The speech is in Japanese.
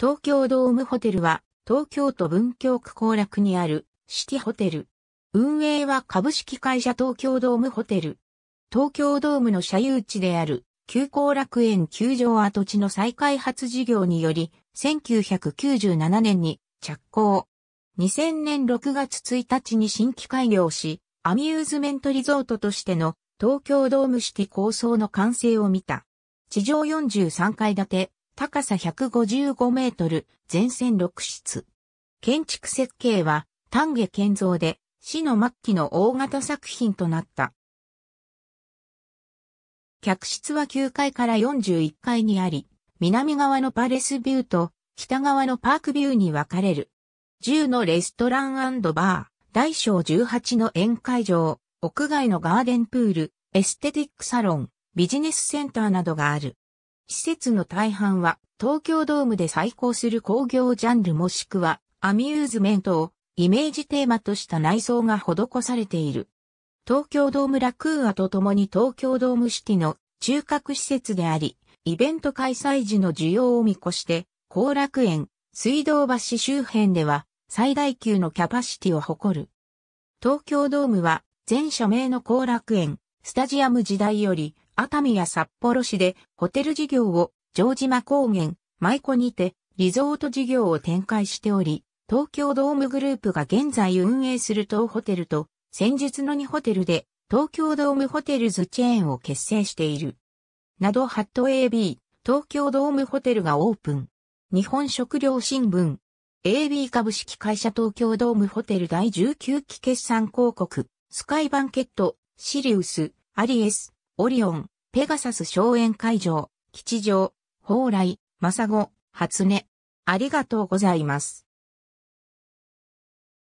東京ドームホテルは、東京都文京区高楽にあるシティホテル。運営は株式会社東京ドームホテル。東京ドームの社有地である旧高楽園球場跡地の再開発事業により、1997年に着工。2000年6月1日に新規開業し、アミューズメントリゾートとしての東京ドームシティ構想の完成を見た。地上43階建て、高さ155メートル、全線6室。建築設計は丹下建造で、死の末期の大型作品となった。客室は9階から41階にあり、南側のパレスビューと北側のパークビューに分かれる。10のレストランバー、大小18の宴会場、屋外のガーデンプール、エステティックサロン、ビジネスセンターなどがある。施設の大半は東京ドームで再興する工業ジャンルもしくはアミューズメントをイメージテーマとした内装が施されている。東京ドームラクーアと共に東京ドームシティの中核施設であり、イベント開催時の需要を見越して、後楽園、水道橋周辺では最大級のキャパシティを誇る。東京ドームは全社名の後楽園、スタジアム時代より、熱海や札幌市でホテル事業を城島高原、舞子にてリゾート事業を展開しており、東京ドームグループが現在運営する当ホテルと先日の2ホテルで東京ドームホテルズチェーンを結成している。などハット AB、東京ドームホテルがオープン。日本食料新聞。AB 株式会社東京ドームホテル第19期決算広告。スカイバンケットシリウス、アリエス、オリオン、ペガサス荘園会場、吉祥、蓬莱、マサゴ、初音。ありがとうございます。